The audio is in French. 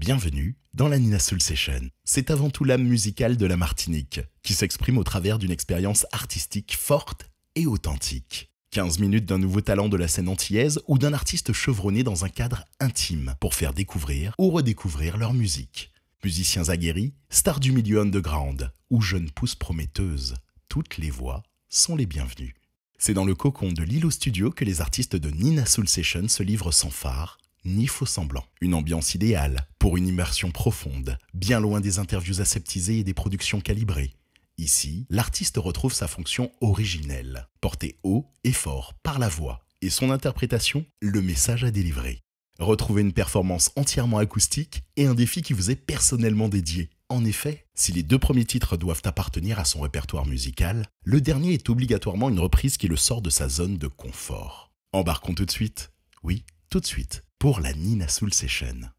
Bienvenue dans la Nina Soul Session. C'est avant tout l'âme musicale de la Martinique qui s'exprime au travers d'une expérience artistique forte et authentique. 15 minutes d'un nouveau talent de la scène antillaise ou d'un artiste chevronné dans un cadre intime pour faire découvrir ou redécouvrir leur musique. Musiciens aguerris, stars du milieu underground ou jeunes pousses prometteuses, toutes les voix sont les bienvenues. C'est dans le cocon de Lilo Studio que les artistes de Nina Soul Session se livrent sans phare ni faux semblant. Une ambiance idéale pour une immersion profonde, bien loin des interviews aseptisées et des productions calibrées. Ici, l'artiste retrouve sa fonction originelle, portée haut et fort par la voix et son interprétation, le message à délivrer. Retrouvez une performance entièrement acoustique et un défi qui vous est personnellement dédié. En effet, si les deux premiers titres doivent appartenir à son répertoire musical, le dernier est obligatoirement une reprise qui le sort de sa zone de confort. Embarquons tout de suite Oui, tout de suite pour la Nina Soul Session.